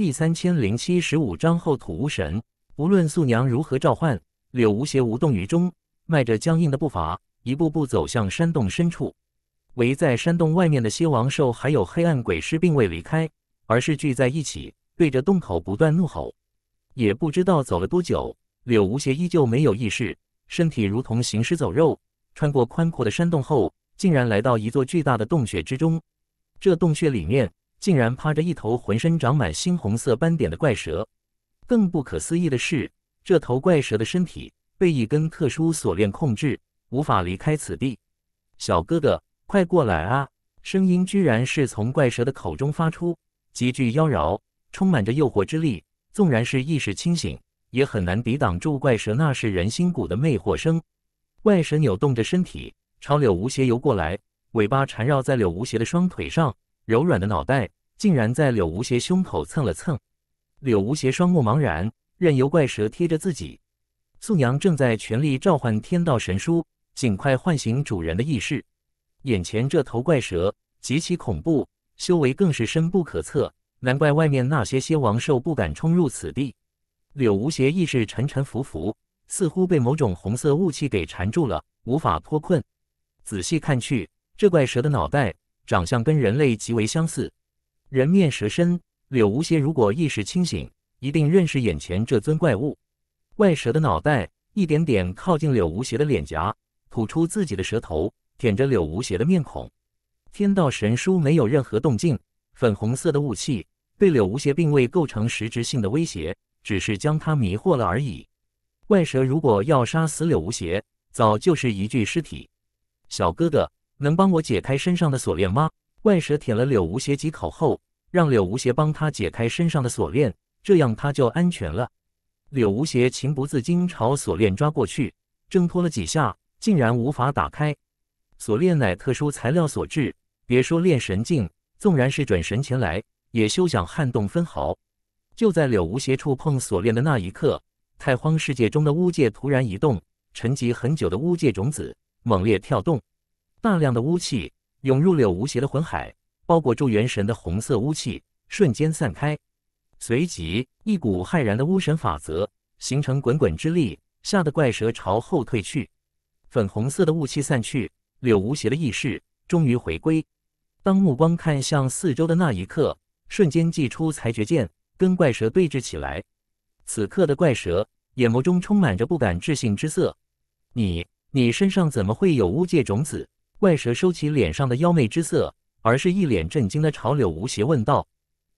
第三千零七十五章后土无神。无论素娘如何召唤，柳无邪无动于衷，迈着僵硬的步伐，一步步走向山洞深处。围在山洞外面的蝎王兽还有黑暗鬼尸并未离开，而是聚在一起，对着洞口不断怒吼。也不知道走了多久，柳无邪依旧没有意识，身体如同行尸走肉。穿过宽阔的山洞后，竟然来到一座巨大的洞穴之中。这洞穴里面。竟然趴着一头浑身长满猩红色斑点的怪蛇，更不可思议的是，这头怪蛇的身体被一根特殊锁链控制，无法离开此地。小哥哥，快过来啊！声音居然是从怪蛇的口中发出，极具妖娆，充满着诱惑之力。纵然是意识清醒，也很难抵挡住怪蛇那是人心骨的魅惑声。怪蛇扭动着身体朝柳无邪游过来，尾巴缠绕在柳无邪的双腿上。柔软的脑袋竟然在柳无邪胸口蹭了蹭，柳无邪双目茫然，任由怪蛇贴着自己。宋阳正在全力召唤天道神书，尽快唤醒主人的意识。眼前这头怪蛇极其恐怖，修为更是深不可测，难怪外面那些蝎王兽不敢冲入此地。柳无邪意识沉沉浮浮，似乎被某种红色雾气给缠住了，无法脱困。仔细看去，这怪蛇的脑袋。长相跟人类极为相似，人面蛇身。柳无邪如果意识清醒，一定认识眼前这尊怪物。外蛇的脑袋一点点靠近柳无邪的脸颊，吐出自己的舌头，舔着柳无邪的面孔。天道神书没有任何动静，粉红色的雾气对柳无邪并未构成实质性的威胁，只是将他迷惑了而已。外蛇如果要杀死柳无邪，早就是一具尸体。小哥哥。能帮我解开身上的锁链吗？外蛇舔了柳无邪几口后，让柳无邪帮他解开身上的锁链，这样他就安全了。柳无邪情不自禁朝锁链抓过去，挣脱了几下，竟然无法打开。锁链乃特殊材料所制，别说练神境，纵然是准神前来，也休想撼动分毫。就在柳无邪触碰锁链的那一刻，太荒世界中的巫界突然移动，沉寂很久的巫界种子猛烈跳动。大量的污气涌入柳无邪的魂海，包裹住元神的红色污气瞬间散开，随即一股骇然的巫神法则形成滚滚之力，吓得怪蛇朝后退去。粉红色的雾气散去，柳无邪的意识终于回归。当目光看向四周的那一刻，瞬间祭出裁决剑，跟怪蛇对峙起来。此刻的怪蛇眼眸中充满着不敢置信之色：“你，你身上怎么会有巫界种子？”怪蛇收起脸上的妖媚之色，而是一脸震惊的朝柳无邪问道：“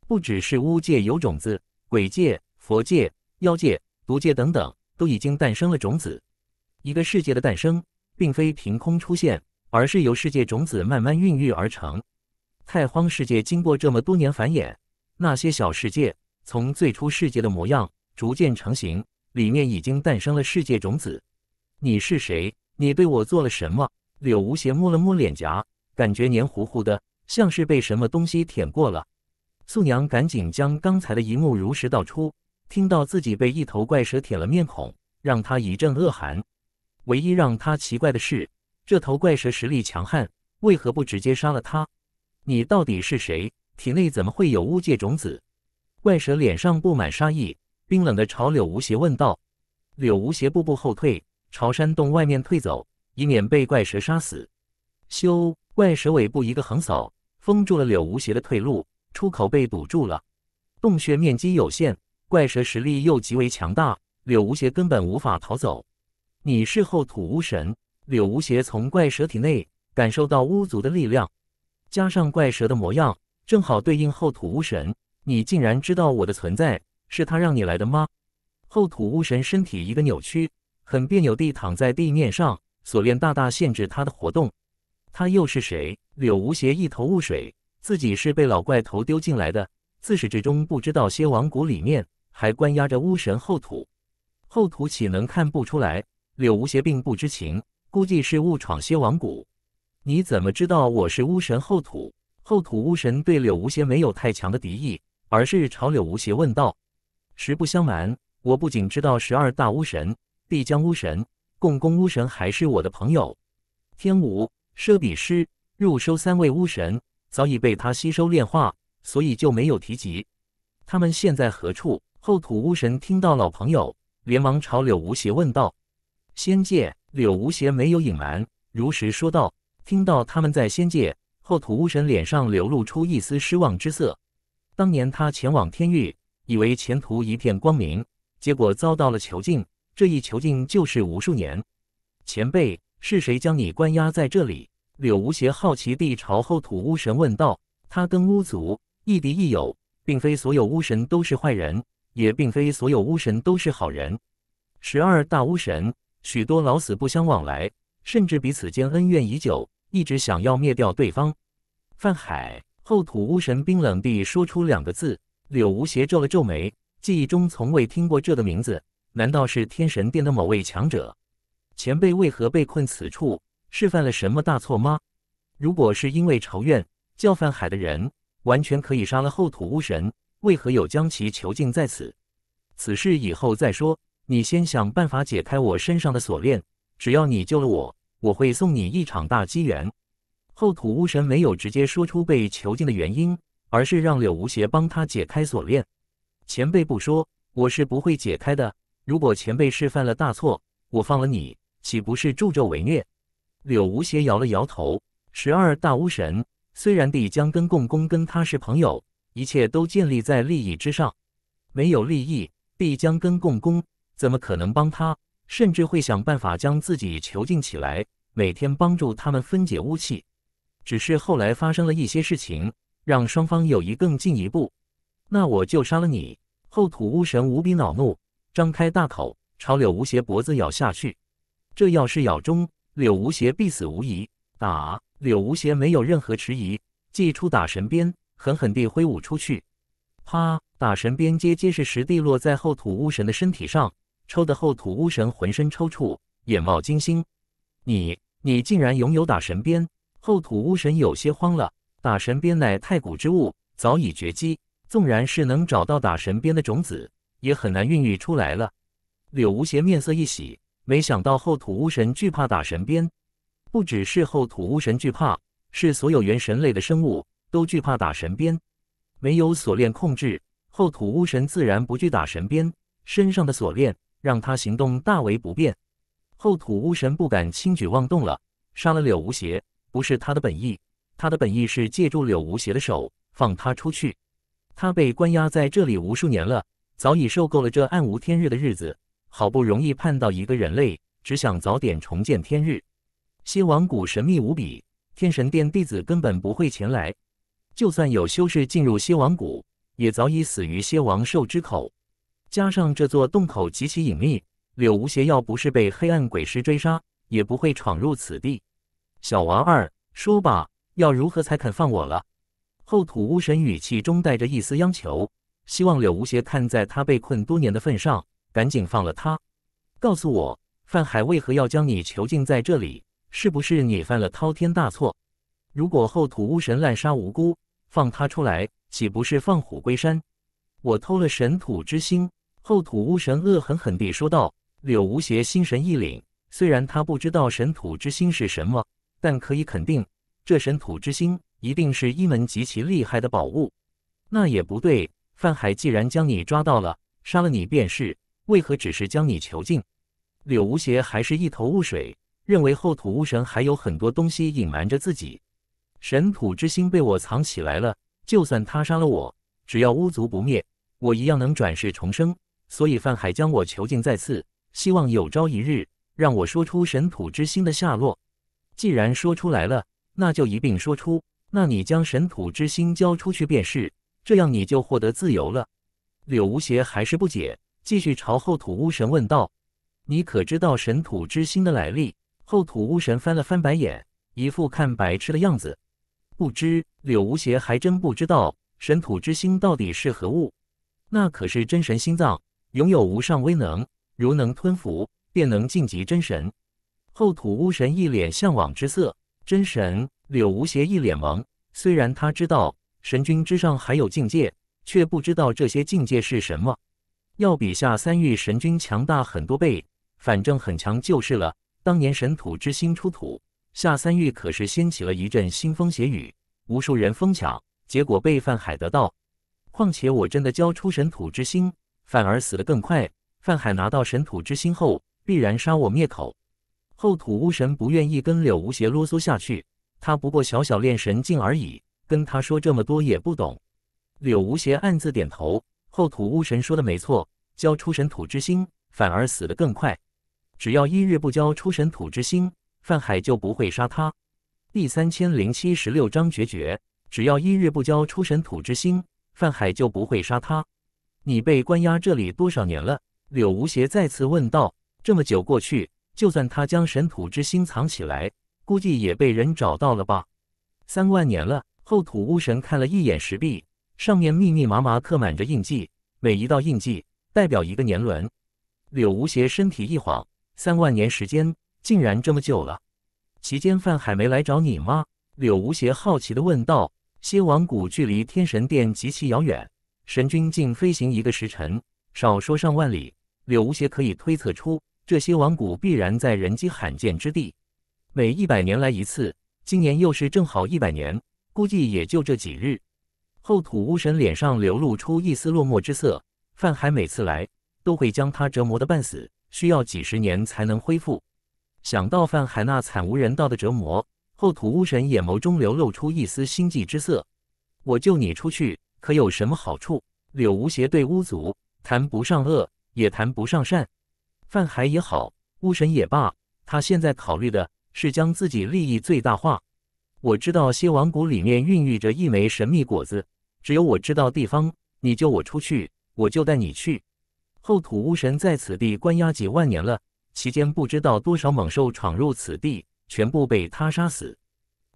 不只是巫界有种子，鬼界、佛界、妖界、毒界等等，都已经诞生了种子。一个世界的诞生，并非凭空出现，而是由世界种子慢慢孕育而成。太荒世界经过这么多年繁衍，那些小世界从最初世界的模样逐渐成型，里面已经诞生了世界种子。你是谁？你对我做了什么？”柳无邪摸了摸脸颊，感觉黏糊糊的，像是被什么东西舔过了。素娘赶紧将刚才的一幕如实道出。听到自己被一头怪蛇舔了面孔，让他一阵恶寒。唯一让他奇怪的是，这头怪蛇实力强悍，为何不直接杀了他？你到底是谁？体内怎么会有巫界种子？怪蛇脸上布满杀意，冰冷的朝柳无邪问道。柳无邪步步后退，朝山洞外面退走。以免被怪蛇杀死。修怪蛇尾部一个横扫，封住了柳无邪的退路，出口被堵住了。洞穴面积有限，怪蛇实力又极为强大，柳无邪根本无法逃走。你是后土巫神？柳无邪从怪蛇体内感受到巫族的力量，加上怪蛇的模样，正好对应后土巫神。你竟然知道我的存在？是他让你来的吗？后土巫神身体一个扭曲，很别扭地躺在地面上。锁链大大限制他的活动，他又是谁？柳无邪一头雾水，自己是被老怪头丢进来的，自始至终不知道蝎王谷里面还关押着巫神后土。后土岂能看不出来？柳无邪并不知情，估计是误闯蝎王谷。你怎么知道我是巫神后土？后土巫神对柳无邪没有太强的敌意，而是朝柳无邪问道：“实不相瞒，我不仅知道十二大巫神，必将巫神。”共工巫神还是我的朋友，天无奢比师、入收三位巫神早已被他吸收炼化，所以就没有提及。他们现在何处？后土巫神听到老朋友，连忙朝柳无邪问道。仙界，柳无邪没有隐瞒，如实说道。听到他们在仙界，后土巫神脸上流露出一丝失望之色。当年他前往天域，以为前途一片光明，结果遭到了囚禁。这一囚禁就是无数年，前辈是谁将你关押在这里？柳无邪好奇地朝后土巫神问道。他跟巫族亦敌亦友，并非所有巫神都是坏人，也并非所有巫神都是好人。十二大巫神，许多老死不相往来，甚至彼此间恩怨已久，一直想要灭掉对方。范海，后土巫神冰冷地说出两个字。柳无邪皱了皱眉，记忆中从未听过这个名字。难道是天神殿的某位强者前辈为何被困此处？是犯了什么大错吗？如果是因为仇怨，叫范海的人完全可以杀了后土巫神，为何又将其囚禁在此？此事以后再说，你先想办法解开我身上的锁链。只要你救了我，我会送你一场大机缘。后土巫神没有直接说出被囚禁的原因，而是让柳无邪帮他解开锁链。前辈不说，我是不会解开的。如果前辈是犯了大错，我放了你，岂不是助纣为虐？柳无邪摇了摇头。十二大巫神虽然帝将跟共工跟他是朋友，一切都建立在利益之上，没有利益，帝将跟共工怎么可能帮他？甚至会想办法将自己囚禁起来，每天帮助他们分解巫气。只是后来发生了一些事情，让双方友谊更进一步。那我就杀了你！后土巫神无比恼怒。张开大口朝柳无邪脖子咬下去，这要是咬中，柳无邪必死无疑。打柳无邪没有任何迟疑，祭出打神鞭，狠狠地挥舞出去。啪！打神鞭结结实实地落在后土巫神的身体上，抽得后土巫神浑身抽搐，眼冒金星。你你竟然拥有打神鞭！后土巫神有些慌了。打神鞭乃太古之物，早已绝迹，纵然是能找到打神鞭的种子。也很难孕育出来了。柳无邪面色一喜，没想到后土巫神惧怕打神鞭。不只是后土巫神惧怕，是所有元神类的生物都惧怕打神鞭。没有锁链控制，后土巫神自然不惧打神鞭。身上的锁链让他行动大为不便，后土巫神不敢轻举妄动了。杀了柳无邪不是他的本意，他的本意是借助柳无邪的手放他出去。他被关押在这里无数年了。早已受够了这暗无天日的日子，好不容易盼到一个人类，只想早点重见天日。蝎王谷神秘无比，天神殿弟子根本不会前来。就算有修士进入蝎王谷，也早已死于蝎王兽之口。加上这座洞口极其隐秘，柳无邪要不是被黑暗鬼师追杀，也不会闯入此地。小王二，说吧，要如何才肯放我了？后土巫神语气中带着一丝央求。希望柳无邪看在他被困多年的份上，赶紧放了他。告诉我，范海为何要将你囚禁在这里？是不是你犯了滔天大错？如果后土巫神滥杀无辜，放他出来，岂不是放虎归山？我偷了神土之心，后土巫神恶狠狠地说道。柳无邪心神一凛，虽然他不知道神土之心是什么，但可以肯定，这神土之心一定是一门极其厉害的宝物。那也不对。范海既然将你抓到了，杀了你便是。为何只是将你囚禁？柳无邪还是一头雾水，认为后土巫神还有很多东西隐瞒着自己。神土之心被我藏起来了，就算他杀了我，只要巫族不灭，我一样能转世重生。所以范海将我囚禁在此，希望有朝一日让我说出神土之心的下落。既然说出来了，那就一并说出。那你将神土之心交出去便是。这样你就获得自由了。柳无邪还是不解，继续朝后土巫神问道：“你可知道神土之心的来历？”后土巫神翻了翻白眼，一副看白痴的样子。不知柳无邪还真不知道神土之心到底是何物。那可是真神心脏，拥有无上威能，如能吞服，便能晋级真神。后土巫神一脸向往之色。真神？柳无邪一脸懵。虽然他知道。神君之上还有境界，却不知道这些境界是什么，要比下三域神君强大很多倍，反正很强就是了。当年神土之心出土，下三域可是掀起了一阵腥风血雨，无数人疯抢，结果被范海得到。况且我真的交出神土之心，反而死得更快。范海拿到神土之心后，必然杀我灭口。后土巫神不愿意跟柳无邪啰嗦下去，他不过小小炼神境而已。跟他说这么多也不懂，柳无邪暗自点头。后土巫神说的没错，交出神土之心反而死得更快。只要一日不交出神土之心，范海就不会杀他。第三千零七十六章决绝。只要一日不交出神土之心，范海就不会杀他。你被关押这里多少年了？柳无邪再次问道。这么久过去，就算他将神土之心藏起来，估计也被人找到了吧？三万年了。后土巫神看了一眼石壁，上面密密麻麻刻满着印记，每一道印记代表一个年轮。柳无邪身体一晃，三万年时间竟然这么久了。期间范海没来找你吗？柳无邪好奇地问道。蝎王谷距离天神殿极其遥远，神君竟飞行一个时辰，少说上万里。柳无邪可以推测出，这蝎王谷必然在人迹罕见之地，每一百年来一次。今年又是正好一百年。估计也就这几日。后土巫神脸上流露出一丝落寞之色。范海每次来都会将他折磨的半死，需要几十年才能恢复。想到范海那惨无人道的折磨，后土巫神眼眸中流露出一丝心悸之色。我救你出去，可有什么好处？柳无邪对巫族谈不上恶，也谈不上善。范海也好，巫神也罢，他现在考虑的是将自己利益最大化。我知道蝎王谷里面孕育着一枚神秘果子，只有我知道地方。你救我出去，我就带你去。后土巫神在此地关押几万年了，期间不知道多少猛兽闯入此地，全部被他杀死。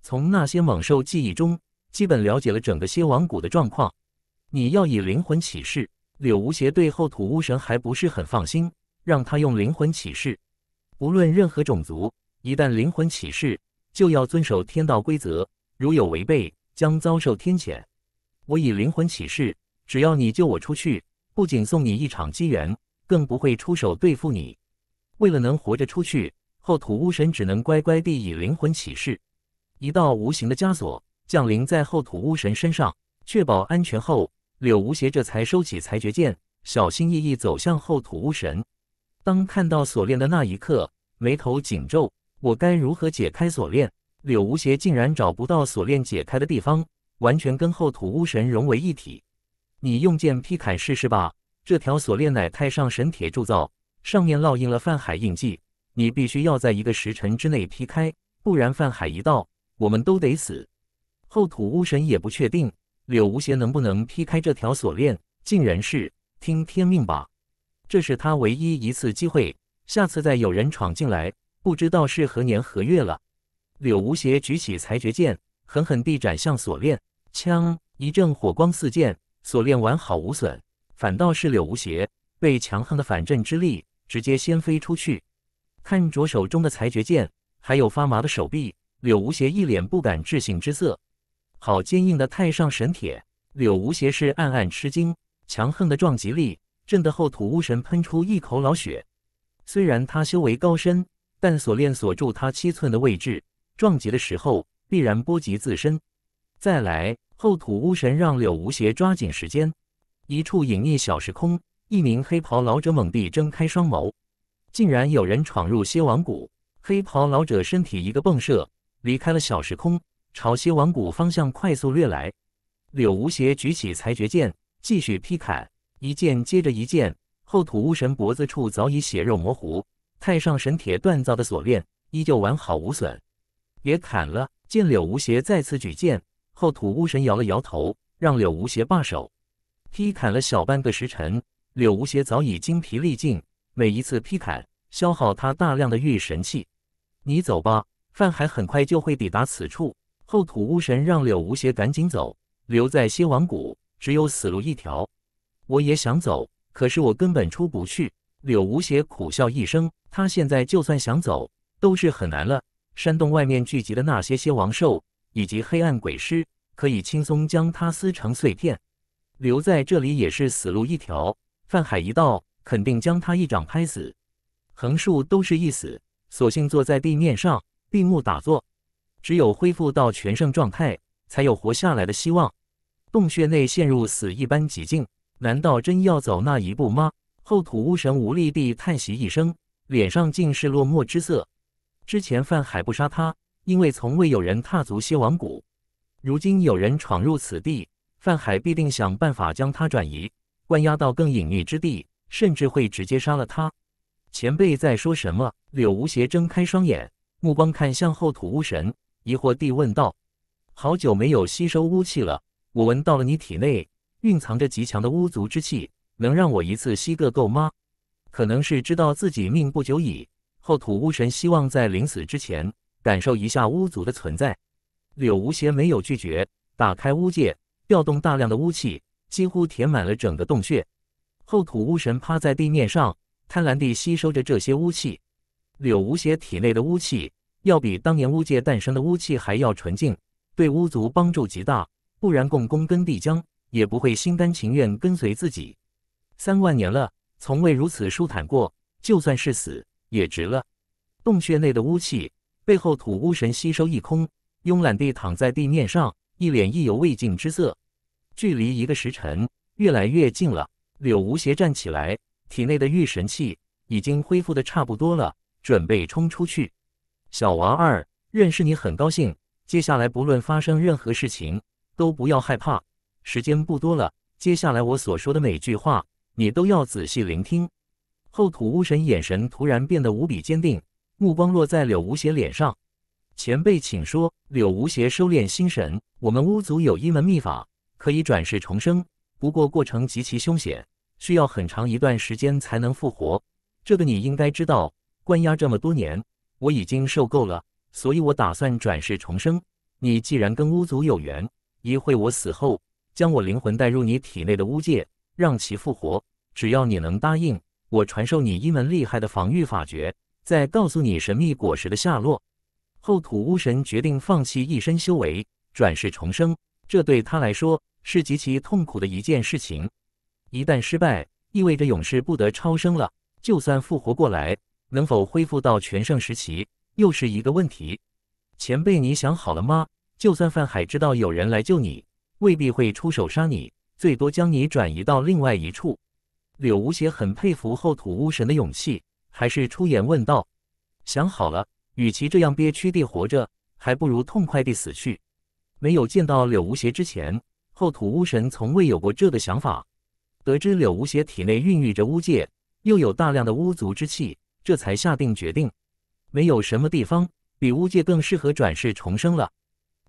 从那些猛兽记忆中，基本了解了整个蝎王谷的状况。你要以灵魂启誓。柳无邪对后土巫神还不是很放心，让他用灵魂启誓。不论任何种族，一旦灵魂启誓。就要遵守天道规则，如有违背，将遭受天谴。我以灵魂起誓，只要你救我出去，不仅送你一场机缘，更不会出手对付你。为了能活着出去，后土巫神只能乖乖地以灵魂起誓。一道无形的枷锁降临在后土巫神身上，确保安全后，柳无邪这才收起裁决剑，小心翼翼走向后土巫神。当看到锁链的那一刻，眉头紧皱。我该如何解开锁链？柳无邪竟然找不到锁链解开的地方，完全跟后土巫神融为一体。你用剑劈砍试试吧。这条锁链乃太上神铁铸造，上面烙印了泛海印记。你必须要在一个时辰之内劈开，不然泛海一到，我们都得死。后土巫神也不确定柳无邪能不能劈开这条锁链，竟然是听天命吧。这是他唯一一次机会。下次再有人闯进来。不知道是何年何月了。柳无邪举起裁决剑，狠狠地斩向锁链。枪一阵火光四溅，锁链完好无损，反倒是柳无邪被强横的反震之力直接掀飞出去。看着手中的裁决剑，还有发麻的手臂，柳无邪一脸不敢置信之色。好坚硬的太上神铁！柳无邪是暗暗吃惊。强横的撞击力震得后土巫神喷出一口老血。虽然他修为高深。但锁链锁住他七寸的位置，撞击的时候必然波及自身。再来，后土巫神让柳无邪抓紧时间。一处隐匿小时空，一名黑袍老者猛地睁开双眸，竟然有人闯入蝎王谷。黑袍老者身体一个迸射，离开了小时空，朝蝎王谷方向快速掠来。柳无邪举起裁决剑，继续劈砍，一剑接着一剑，后土巫神脖子处早已血肉模糊。太上神铁锻造的锁链依旧完好无损，也砍了。见柳无邪再次举剑，后土巫神摇了摇头，让柳无邪罢手。劈砍了小半个时辰，柳无邪早已精疲力尽。每一次劈砍，消耗他大量的御神气。你走吧，范海很快就会抵达此处。后土巫神让柳无邪赶紧走，留在蝎王谷只有死路一条。我也想走，可是我根本出不去。柳无邪苦笑一声，他现在就算想走都是很难了。山洞外面聚集的那些蝎王兽以及黑暗鬼尸，可以轻松将他撕成碎片。留在这里也是死路一条。范海一道肯定将他一掌拍死，横竖都是一死。索性坐在地面上闭目打坐，只有恢复到全盛状态，才有活下来的希望。洞穴内陷入死一般寂静，难道真要走那一步吗？后土巫神无力地叹息一声，脸上尽是落寞之色。之前范海不杀他，因为从未有人踏足蝎王谷。如今有人闯入此地，范海必定想办法将他转移，关押到更隐秘之地，甚至会直接杀了他。前辈在说什么？柳无邪睁开双眼，目光看向后土巫神，疑惑地问道：“好久没有吸收巫气了，我闻到了你体内蕴藏着极强的巫族之气。”能让我一次吸个够吗？可能是知道自己命不久矣，后土巫神希望在临死之前感受一下巫族的存在。柳无邪没有拒绝，打开巫界，调动大量的巫气，几乎填满了整个洞穴。后土巫神趴在地面上，贪婪地吸收着这些巫气。柳无邪体内的巫气要比当年巫界诞生的巫气还要纯净，对巫族帮助极大。不然，共工跟帝江也不会心甘情愿跟随自己。三万年了，从未如此舒坦过。就算是死也值了。洞穴内的污气被后土巫神吸收一空，慵懒地躺在地面上，一脸意犹未尽之色。距离一个时辰越来越近了。柳无邪站起来，体内的御神气已经恢复的差不多了，准备冲出去。小王二，认识你很高兴。接下来不论发生任何事情，都不要害怕。时间不多了，接下来我所说的每句话。你都要仔细聆听。后土巫神眼神突然变得无比坚定，目光落在柳无邪脸上。前辈，请说。柳无邪收敛心神。我们巫族有一门秘法，可以转世重生，不过过程极其凶险，需要很长一段时间才能复活。这个你应该知道。关押这么多年，我已经受够了，所以我打算转世重生。你既然跟巫族有缘，一会我死后，将我灵魂带入你体内的巫界。让其复活，只要你能答应我传授你一门厉害的防御法诀，再告诉你神秘果实的下落。后土巫神决定放弃一身修为，转世重生，这对他来说是极其痛苦的一件事情。一旦失败，意味着勇士不得超生了。就算复活过来，能否恢复到全盛时期，又是一个问题。前辈，你想好了吗？就算范海知道有人来救你，未必会出手杀你。最多将你转移到另外一处。柳无邪很佩服后土巫神的勇气，还是出言问道：“想好了，与其这样憋屈地活着，还不如痛快地死去。”没有见到柳无邪之前，后土巫神从未有过这个想法。得知柳无邪体内孕育着巫界，又有大量的巫族之气，这才下定决定。没有什么地方比巫界更适合转世重生了。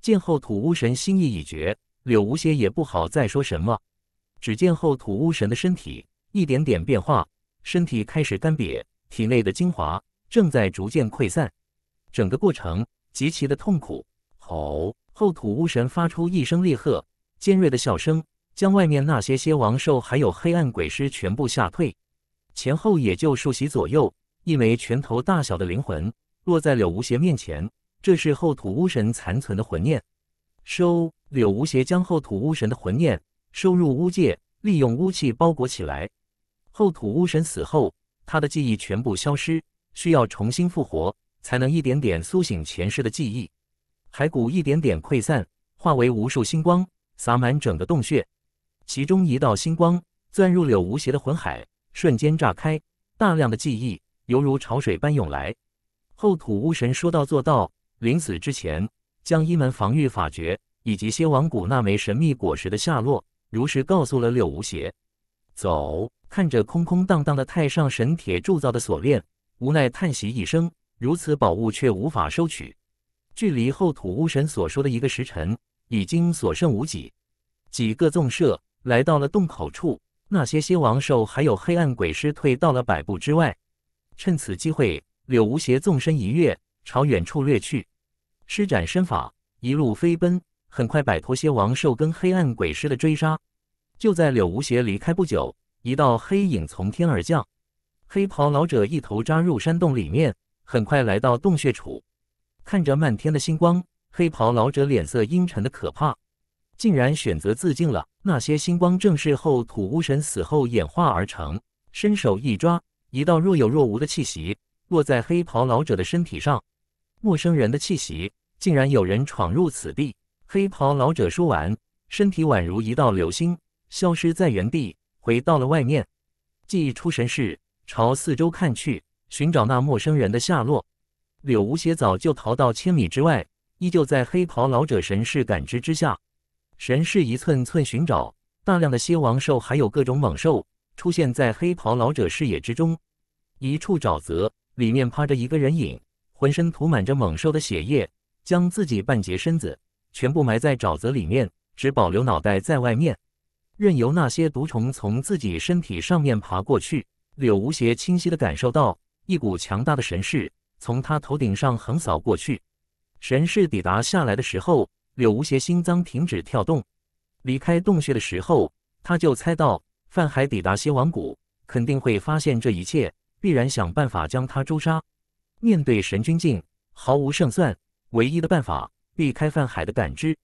见后土巫神心意已决。柳无邪也不好再说什么，只见后土巫神的身体一点点变化，身体开始干瘪，体内的精华正在逐渐溃散，整个过程极其的痛苦。吼！后土巫神发出一声厉喝，尖锐的笑声将外面那些蝎王兽还有黑暗鬼尸全部吓退。前后也就数息左右，一枚拳头大小的灵魂落在柳无邪面前，这是后土巫神残存的魂念。收。柳无邪将后土巫神的魂念收入巫界，利用巫气包裹起来。后土巫神死后，他的记忆全部消失，需要重新复活才能一点点苏醒前世的记忆。骸骨一点点溃散，化为无数星光，洒满整个洞穴。其中一道星光钻入柳无邪的魂海，瞬间炸开，大量的记忆犹如潮水般涌来。后土巫神说到做到，临死之前将一门防御法诀。以及蝎王谷那枚神秘果实的下落，如实告诉了柳无邪。走，看着空空荡荡的太上神铁铸造的锁链，无奈叹息一声，如此宝物却无法收取。距离后土巫神所说的一个时辰已经所剩无几。几个纵射来到了洞口处，那些蝎王兽还有黑暗鬼尸退到了百步之外。趁此机会，柳无邪纵身一跃，朝远处掠去，施展身法，一路飞奔。很快摆脱蝎王兽跟黑暗鬼尸的追杀，就在柳无邪离开不久，一道黑影从天而降，黑袍老者一头扎入山洞里面，很快来到洞穴处，看着漫天的星光，黑袍老者脸色阴沉的可怕，竟然选择自尽了。那些星光正是后土巫神死后演化而成，伸手一抓，一道若有若无的气息落在黑袍老者的身体上，陌生人的气息，竟然有人闯入此地。黑袍老者说完，身体宛如一道流星，消失在原地，回到了外面。继出神室，朝四周看去，寻找那陌生人的下落。柳无邪早就逃到千米之外，依旧在黑袍老者神识感知之下，神视一寸寸寻找。大量的蝎王兽还有各种猛兽出现在黑袍老者视野之中。一处沼泽里面趴着一个人影，浑身涂满着猛兽的血液，将自己半截身子。全部埋在沼泽里面，只保留脑袋在外面，任由那些毒虫从自己身体上面爬过去。柳无邪清晰地感受到一股强大的神势从他头顶上横扫过去。神势抵达下来的时候，柳无邪心脏停止跳动。离开洞穴的时候，他就猜到范海抵达蝎王谷肯定会发现这一切，必然想办法将他诛杀。面对神君境，毫无胜算，唯一的办法。避开泛海的感知。